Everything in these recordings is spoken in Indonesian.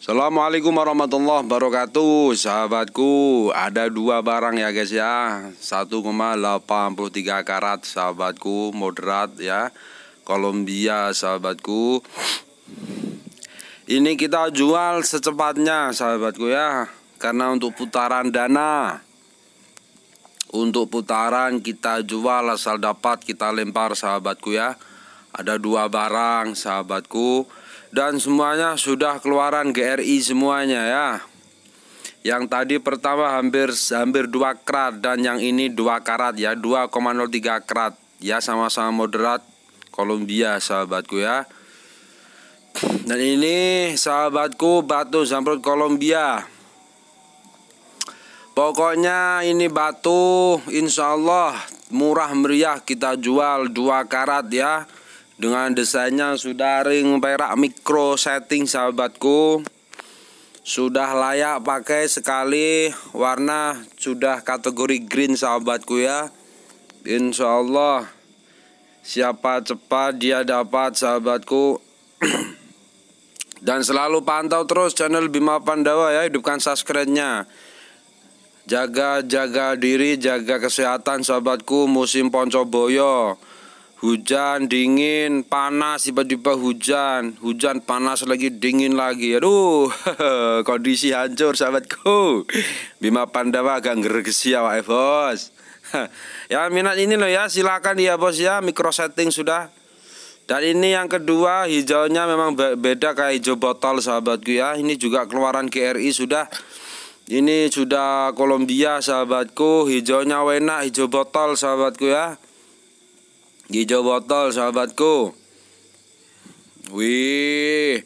Assalamualaikum warahmatullahi wabarakatuh Sahabatku Ada dua barang ya guys ya 1,83 karat Sahabatku moderat ya Kolombia sahabatku Ini kita jual secepatnya Sahabatku ya Karena untuk putaran dana Untuk putaran kita jual Asal dapat kita lempar sahabatku ya Ada dua barang sahabatku dan semuanya sudah keluaran GRI semuanya ya. Yang tadi pertama hampir hampir 2 krat dan yang ini 2 karat ya, 2,03 krat Ya sama-sama moderat Kolombia sahabatku ya. Dan ini sahabatku batu zamrud Kolombia. Pokoknya ini batu insya Allah murah meriah kita jual 2 karat ya dengan desainnya sudah ring perak mikro setting sahabatku sudah layak pakai sekali warna sudah kategori green sahabatku ya Insya Allah siapa cepat dia dapat sahabatku dan selalu pantau terus channel Bima Pandawa ya hidupkan subscribe-nya jaga jaga diri jaga kesehatan sahabatku musim Poncoboyo Hujan, dingin, panas, tiba-tiba hujan Hujan, panas lagi, dingin lagi Aduh, kondisi hancur sahabatku Bima Pandawa agak ngeregesi ya Bos Ya minat ini loh ya, silakan ya Bos ya Micro setting sudah dan ini yang kedua hijaunya memang beda kayak hijau botol sahabatku ya Ini juga keluaran KRI sudah Ini sudah Kolombia sahabatku Hijaunya wena hijau botol sahabatku ya Hijau botol sahabatku Wih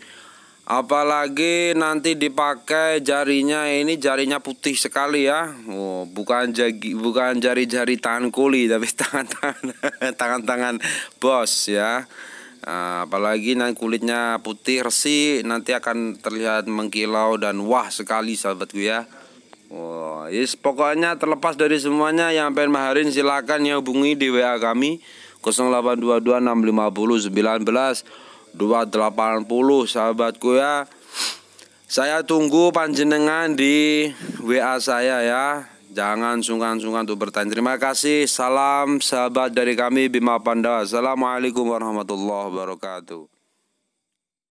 Apalagi nanti dipakai jarinya ini jarinya putih sekali ya. Oh, bukan jari bukan jari-jari tangan kuli tapi tangan-tangan tangan-tangan bos ya. Nah, apalagi nanti kulitnya putih resi nanti akan terlihat mengkilau dan wah sekali sahabatku ya. Wah, wow, yes, pokoknya terlepas dari semuanya yang pengen maharin silakan ya hubungi di WA kami 0822 650 sahabatku ya saya tunggu panjenengan di WA saya ya Jangan sungkan-sungkan untuk bertanya Terima kasih Salam sahabat dari kami Bima Panda Assalamualaikum warahmatullahi wabarakatuh